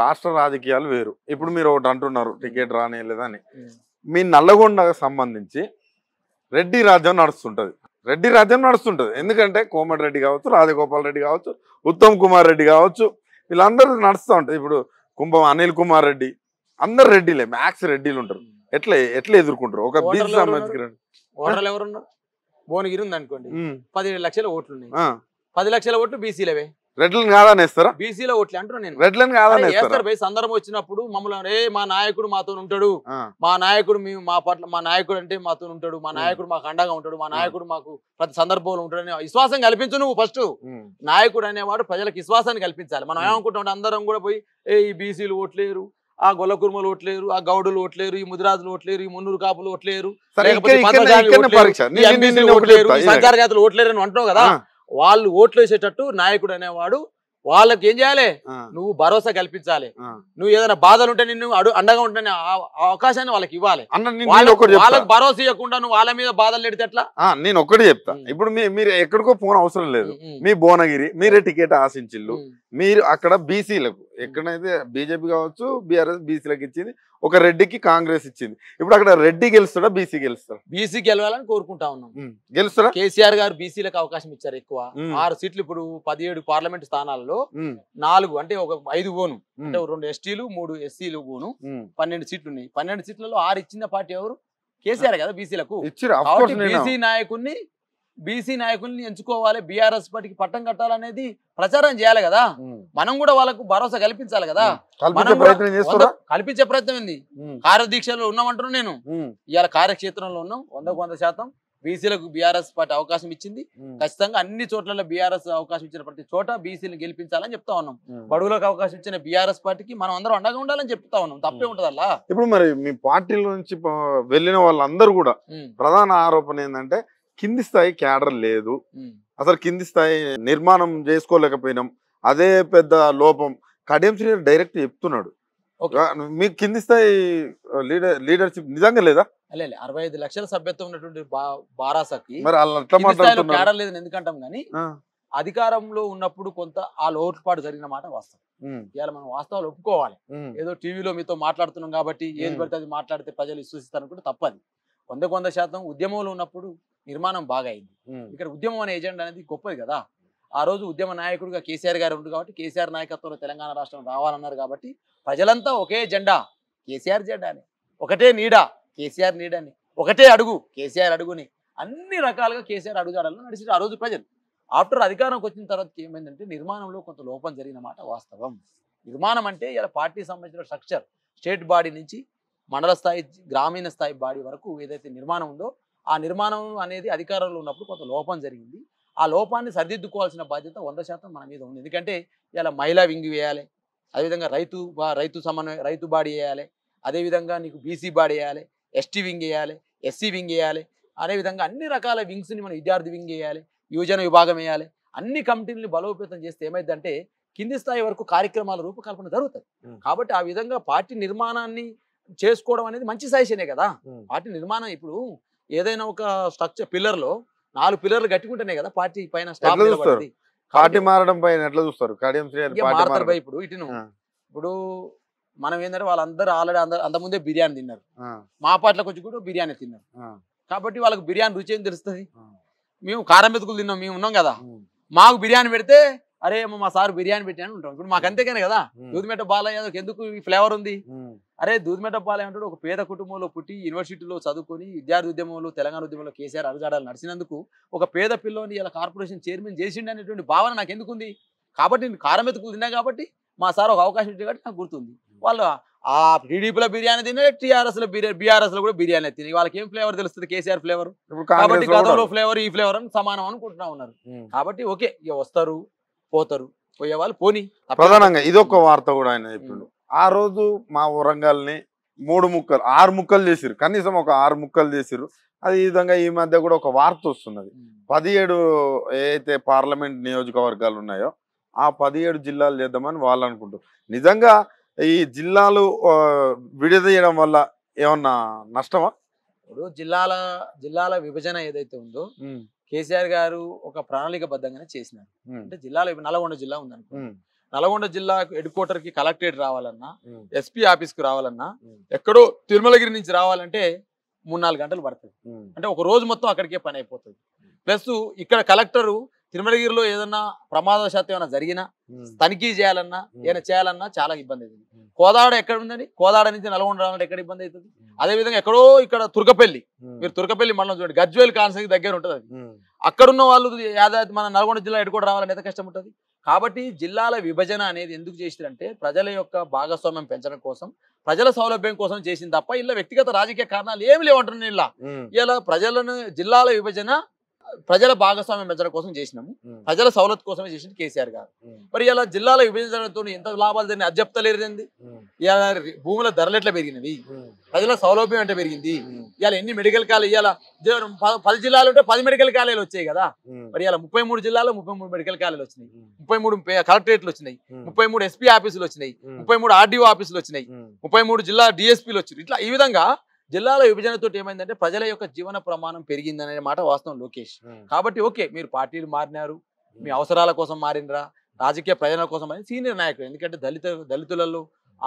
రాష్ట్ర రాజకీయాలు వేరు ఇప్పుడు మీరు ఒకటి అంటున్నారు టికెట్ లేదని మీ నల్లగొండకు సంబంధించి రెడ్డి రాజ్యం నడుస్తుంటది రెడ్డి రాజ్యం నడుస్తుంటది ఎందుకంటే కోమటిరెడ్డి కావచ్చు రాజగోపాల్ రెడ్డి కావచ్చు ఉత్తమ్ కుమార్ రెడ్డి కావచ్చు వీళ్ళందరూ నడుస్తూ ఉంటారు ఇప్పుడు కుంభం అనిల్ కుమార్ రెడ్డి అందరు రెడ్డిలే మ్యాక్స్ రెడ్డిలు ఉంటారు ఎట్లా ఎట్లా ఎదుర్కొంటారు ఒక బీసీ సంబంధించిన ఓటర్లు ఎవరున్నారు భువనగిరి ఉంది అనుకోండి పదిహేడు లక్షల ఓట్లు పది లక్షల ఓట్లు బీసీలవే కాదనేస్తారా బీసీలో ఓట్లు నేను కాదనేస్తారు సందర్భం వచ్చినప్పుడు మమ్మల్ని మా నాయకుడు మాతో ఉంటాడు మా నాయకుడు మేము మా పట్ల మా నాయకుడు అంటే మాతో ఉంటాడు మా నాయకుడు మాకు అండగా ఉంటాడు మా నాయకుడు మాకు ప్రతి సందర్భంలో ఉంటాడని విశ్వాసం కల్పించు నువ్వు ఫస్ట్ నాయకుడు అనేవాడు ప్రజలకు విశ్వాసాన్ని కల్పించాలి మనం ఏమనుకుంటాం అందరం కూడా పోయి ఏ ఈ బీసీలు ఓట్లేరు ఆ గొల్లకుర్మలు ఓట్లేరు ఆ గౌడులు ఓట్లేరు ఈ ముదిరాజులు ఓట్లేరు ఈ మున్నూరు కాపులు ఓట్లేరు సంచార జాతులు ఓట్లేరు అని అంటున్నావు కదా వాళ్ళు ఓట్లు వేసేటట్టు నాయకుడు అనేవాడు వాళ్ళకి ఏం చేయాలి నువ్వు భరోసా కల్పించాలి నువ్వు ఏదైనా బాధలు ఉంటే నిన్ను అడు అండగా ఉంటే అవకాశాన్ని వాళ్ళకి ఇవ్వాలి వాళ్ళకి భరోసా ఇవ్వకుండా నువ్వు వాళ్ళ మీద బాధలు పెడితే ఎట్లా నేను ఒక్కటి చెప్తా ఇప్పుడు మీరు ఎక్కడికో ఫోన్ అవసరం లేదు మీ భువనగిరి మీరే టికెట్ ఆశించిల్లు మీరు అక్కడ బీసీలకు ఎక్కడైతే బీజేపీ కావచ్చు బీఆర్ఎస్ బీసీలకు ఇచ్చింది ఒక రెడ్డికి కాంగ్రెస్ ఇచ్చింది ఇప్పుడు అక్కడ రెడ్డి గెలుస్తాడా బీసీ గెలుస్తాడు బీసీ గెలవాలని కోరుకుంటా ఉన్నాం గెలుస్తాడా కేసీఆర్ గారు బీసీలకు అవకాశం ఇచ్చారు ఎక్కువ ఆరు సీట్లు ఇప్పుడు పదిహేడు పార్లమెంట్ స్థానాల్లో నాలుగు అంటే ఒక ఐదు ఓను అంటే రెండు ఎస్టీలు మూడు ఎస్సీలు ఓను పన్నెండు సీట్లు ఉన్నాయి పన్నెండు సీట్లలో ఆరు ఇచ్చిన పార్టీ ఎవరు కేసీఆర్ కదా బీసీలకు బీసీ నాయకుడిని బీసీ నాయకుల్ని ఎంచుకోవాలి బీఆర్ఎస్ పార్టీకి పట్టం కట్టాలనేది ప్రచారం చేయాలి కదా మనం కూడా వాళ్ళకు భరోసా కల్పించాలి కదా కల్పించే ప్రయత్నం ఏంది కార్యదీక్షలో ఉన్నామంటున్నాను నేను ఇవాళ కార్యక్షేత్రంలో ఉన్నాం వందకు వంద శాతం బీసీలకు బీఆర్ఎస్ పార్టీ అవకాశం ఇచ్చింది ఖచ్చితంగా అన్ని చోట్ల బీఆర్ఎస్ అవకాశం ఇచ్చిన ప్రతి చోట బీసీలను గెలిపించాలని చెప్తా ఉన్నాం బడుగులకు అవకాశం ఇచ్చిన బీఆర్ఎస్ పార్టీకి మనం అందరం అండగా ఉండాలని చెప్తా ఉన్నాం తప్పే ఉంటదల్లా ఇప్పుడు మరి మీ పార్టీలో నుంచి వెళ్ళిన వాళ్ళందరూ కూడా ప్రధాన ఆరోపణ ఏంటంటే కింది స్థాయి క్యాడర్ లేదు అసలు కింది స్థాయి నిర్మాణం చేసుకోలేకపోయినాం అదే పెద్ద లోపం కడియం శ్రీ డైరెక్ట్ చెప్తున్నాడు మీకు కింది స్థాయి లీడర్ లీడర్షిప్ నిజంగా లేదా అరవై ఐదు లక్షల సభ్యత్వం ఉన్నటువంటి బారాసకి మరి క్యాడర్ లేదని ఎందుకంటాం కానీ అధికారంలో ఉన్నప్పుడు కొంత ఆ లోటుపాటు జరిగిన మాట వాస్తవం ఇవాళ మనం వాస్తవాలు ఒప్పుకోవాలి ఏదో టీవీలో మీతో మాట్లాడుతున్నాం కాబట్టి ఏది పడితే అది మాట్లాడితే ప్రజలు విశ్వసిస్తారు అనుకుంటే తప్పది వందకు వంద శాతం ఉద్యమంలో ఉన్నప్పుడు నిర్మాణం బాగా అయింది ఇక్కడ ఉద్యమం అనే ఏజెండా అనేది గొప్పది కదా ఆ రోజు ఉద్యమ నాయకుడిగా కేసీఆర్ గారు ఉంది కాబట్టి కేసీఆర్ నాయకత్వంలో తెలంగాణ రాష్ట్రం రావాలన్నారు కాబట్టి ప్రజలంతా ఒకే జెండా కేసీఆర్ జెండా ఒకటే నీడ కేసీఆర్ నీడని ఒకటే అడుగు కేసీఆర్ అడుగుని అన్ని రకాలుగా కేసీఆర్ అడుగుజాడల్లో నడిచి ఆ రోజు ప్రజలు ఆఫ్టర్ అధికారంకి వచ్చిన తర్వాత ఏమైందంటే నిర్మాణంలో కొంత లోపం జరిగిన మాట వాస్తవం నిర్మాణం అంటే ఇలా పార్టీ సంబంధించిన స్ట్రక్చర్ స్టేట్ బాడీ నుంచి మండల స్థాయి గ్రామీణ స్థాయి బాడీ వరకు ఏదైతే నిర్మాణం ఉందో ఆ నిర్మాణం అనేది అధికారంలో ఉన్నప్పుడు కొంత లోపం జరిగింది ఆ లోపాన్ని సరిదిద్దుకోవాల్సిన బాధ్యత వంద శాతం మన మీద ఉంది ఎందుకంటే ఇలా మహిళా వింగ్ వేయాలి అదేవిధంగా రైతు రైతు సమన్వయం రైతు బాడీ వేయాలి అదేవిధంగా నీకు బీసీ బాడీ వేయాలి ఎస్టీ వింగ్ వేయాలి ఎస్సీ వింగ్ వేయాలి అదేవిధంగా అన్ని రకాల వింగ్స్ని మనం విద్యార్థి వింగ్ వేయాలి యువజన విభాగం వేయాలి అన్ని కమిటీలను బలోపేతం చేస్తే ఏమైందంటే కింది స్థాయి వరకు కార్యక్రమాల రూపకల్పన జరుగుతాయి కాబట్టి ఆ విధంగా పార్టీ నిర్మాణాన్ని చేసుకోవడం అనేది మంచి సజెషనే కదా పార్టీ నిర్మాణం ఇప్పుడు ఏదైనా ఒక స్ట్రక్చర్ పిల్లర్ లో నాలుగు పిల్లర్లు కట్టుకుంటేనే కదా పార్టీ పైన పార్టీ మారడం పైన ఎట్లా చూస్తారు ఇప్పుడు ఇటును ఇప్పుడు మనం ఏంటంటే వాళ్ళందరూ ఆల్రెడీ అందరు ముందే బిర్యానీ తిన్నారు మా పాటలకు వచ్చి కూడా బిర్యానీ తిన్నారు కాబట్టి వాళ్ళకి బిర్యానీ రుచి ఏం తెలుస్తుంది మేము కారం మెతుకులు తిన్నాం మేము ఉన్నాం కదా మాకు బిర్యానీ పెడితే అరే మా సార్ బిర్యానీ పెట్టాను ఉంటాం ఇప్పుడు మాకు అంతేకానే కదా దూదిమెట్ట బాలయ్య ఎందుకు ఈ ఫ్లేవర్ ఉంది అరే దూదిమెటప్పాలి అంటాడు ఒక పేద కుటుంబంలో పుట్టి యూనివర్సిటీలో చదువుకొని విద్యార్థి ఉద్యమంలో తెలంగాణ ఉద్యమంలో కేసీఆర్ అరుగడాలు నడిచినందుకు ఒక పేద పిల్లని ఇలా కార్పొరేషన్ చైర్మన్ చేసిండు అనేటువంటి భావన నాకు ఎందుకుంది కాబట్టి నేను కారం ఎత్తుకు తిన్నా కాబట్టి మా సార్ ఒక అవకాశం ఇచ్చాడు కాబట్టి నాకు గుర్తుంది వాళ్ళు ఆ టీడీపీలో బిర్యానీ తినే టీఆర్ఎస్లో బిర్యానీ బీఆర్ఎస్లో కూడా బిర్యానీ తిని వాళ్ళకి ఏం ఫ్లేవర్ తెలుస్తుంది కేసీఆర్ ఫ్లేవర్ కాబట్టి గతంలో ఫ్లేవర్ ఈ ఫ్లేవర్ అని సమానం అనుకుంటున్నా ఉన్నారు కాబట్టి ఓకే ఇక వస్తారు పోతారు పోయేవాళ్ళు పోనీ ప్రధానంగా ఇదొక వార్త కూడా ఆయన చెప్పిండు ఆ రోజు మా వరంగల్ని మూడు ముక్కలు ఆరు ముక్కలు చేసిరు కనీసం ఒక ఆరు ముక్కలు చేసిరు అదే విధంగా ఈ మధ్య కూడా ఒక వార్త వస్తున్నది పదిహేడు ఏదైతే పార్లమెంట్ నియోజకవర్గాలు ఉన్నాయో ఆ పదిహేడు జిల్లాలు చేద్దామని వాళ్ళు అనుకుంటారు నిజంగా ఈ జిల్లాలు విడదీయడం వల్ల ఏమన్నా నష్టమా ఇప్పుడు జిల్లాల జిల్లాల విభజన ఏదైతే ఉందో కేసీఆర్ గారు ఒక ప్రణాళిక బద్దంగానే చేసినారు అంటే జిల్లాలో నల్గొండ జిల్లా ఉందనుకో నల్గొండ జిల్లా హెడ్ క్వార్టర్ కి కలెక్టరేట్ రావాలన్నా ఎస్పీ ఆఫీస్ కు రావాలన్నా ఎక్కడో తిరుమలగిరి నుంచి రావాలంటే మూడు నాలుగు గంటలు పడుతుంది అంటే ఒక రోజు మొత్తం అక్కడికే పని అయిపోతుంది ప్లస్ ఇక్కడ కలెక్టరు తిరుమలగిరిలో ఏదన్నా ప్రమాదవశాత్తు ఏమైనా జరిగినా తనిఖీ చేయాలన్నా ఏమైనా చేయాలన్నా చాలా ఇబ్బంది అవుతుంది కోదాడ ఎక్కడ ఉందండి కోదాడ నుంచి నల్గొండ రావాలంటే ఎక్కడ ఇబ్బంది అవుతుంది అదేవిధంగా ఎక్కడో ఇక్కడ తుర్కపల్లి మీరు తుర్కపల్లి మండలం చూడండి గజ్వేల్ కాన్సెక్ట్ దగ్గర ఉంటుంది అది అక్కడున్న వాళ్ళు యాదాద్రి మన నల్గొండ జిల్లా ఎడుకోవడం రావాలని ఎంత కష్టం ఉంటుంది కాబట్టి జిల్లాల విభజన అనేది ఎందుకు చేసిందంటే ప్రజల యొక్క భాగస్వామ్యం పెంచడం కోసం ప్రజల సౌలభ్యం కోసం చేసింది తప్ప ఇలా వ్యక్తిగత రాజకీయ కారణాలు ఏమి లేవంటున్నాయి ఇలా ఇలా ప్రజలను జిల్లాల విభజన ప్రజల భాగస్వామ్యం పెంచడం కోసం చేసినాము ప్రజల సౌలత్ కోసమే చేసింది కేసీఆర్ గారు మరి ఇలా జిల్లాల విభజనతో ఎంత లాభాలు జరిగినాయి అది చెప్తలేదండి ఇలా భూముల ధరలు ఎట్లా పెరిగినవి ప్రజల సౌలభ్యం అంటే పెరిగింది ఇవాళ ఎన్ని మెడికల్ కాలేజ్ ఇవాళ పది జిల్లాలు ఉంటే పది మెడికల్ కాలేజీలు వచ్చాయి కదా మరి ఇలా ముప్పై మూడు జిల్లాలో ముప్పై మూడు మెడికల్ కాలేజీలు వచ్చినాయి ముప్పై మూడు కలెక్టరేట్లు వచ్చినాయి ముప్పై మూడు ఎస్పీ ఆఫీసులు వచ్చినాయి ముప్పై మూడు ఆర్డీఓ ఆఫీసులు వచ్చినాయి ముప్పై మూడు జిల్లా డిఎస్పీలు వచ్చినాయి ఇట్లా ఈ విధంగా జిల్లాల విభజనతో ఏమైందంటే ప్రజల యొక్క జీవన ప్రమాణం పెరిగిందనే మాట వాస్తవం లోకేష్ కాబట్టి ఓకే మీరు పార్టీలు మారినారు మీ అవసరాల కోసం మారినరా రాజకీయ ప్రయోజనాల కోసం అని సీనియర్ నాయకులు ఎందుకంటే దళిత దళితులలో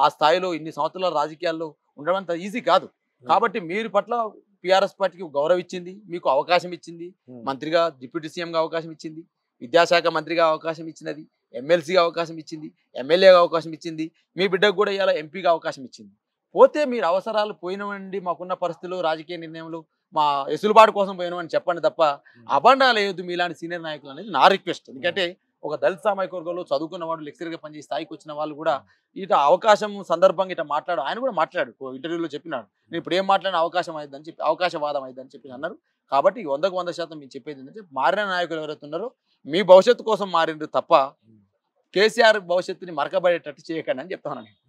ఆ స్థాయిలో ఇన్ని సంవత్సరాల రాజకీయాల్లో ఉండడం అంత ఈజీ కాదు కాబట్టి మీరు పట్ల పిఆర్ఎస్ పార్టీకి గౌరవం ఇచ్చింది మీకు అవకాశం ఇచ్చింది మంత్రిగా డిప్యూటీ సీఎంగా అవకాశం ఇచ్చింది విద్యాశాఖ మంత్రిగా అవకాశం ఇచ్చినది ఎమ్మెల్సీగా అవకాశం ఇచ్చింది ఎమ్మెల్యేగా అవకాశం ఇచ్చింది మీ బిడ్డకు కూడా ఇలా ఎంపీగా అవకాశం ఇచ్చింది పోతే మీరు అవసరాలు పోయినవండి మాకున్న పరిస్థితులు రాజకీయ నిర్ణయములు మా ఎసులుబాటు కోసం పోయినామని చెప్పండి తప్ప అబండాలు వేయొద్దు మీలాంటి సీనియర్ నాయకులు అనేది నా రిక్వెస్ట్ ఎందుకంటే ఒక దళిత వర్గంలో చదువుకున్న వాళ్ళు లెక్చర్గా పనిచేసే స్థాయికి వచ్చిన వాళ్ళు కూడా ఇట అవకాశం సందర్భంగా ఇట మాట్లాడు ఆయన కూడా మాట్లాడు ఇంటర్వ్యూలో చెప్పినాడు నేను ఇప్పుడు ఏం మాట్లాడిన అవకాశం అయిద్దని చెప్పి అవకాశవాదం అయిద్దని చెప్పి అన్నారు కాబట్టి వందకు వంద శాతం మీరు చెప్పేది ఏంటంటే మారిన నాయకులు ఎవరైతే ఉన్నారో మీ భవిష్యత్తు కోసం మారిండ్రు తప్ప కేసీఆర్ భవిష్యత్తుని మరకబడేటట్టు చేయకండి అని చెప్తాను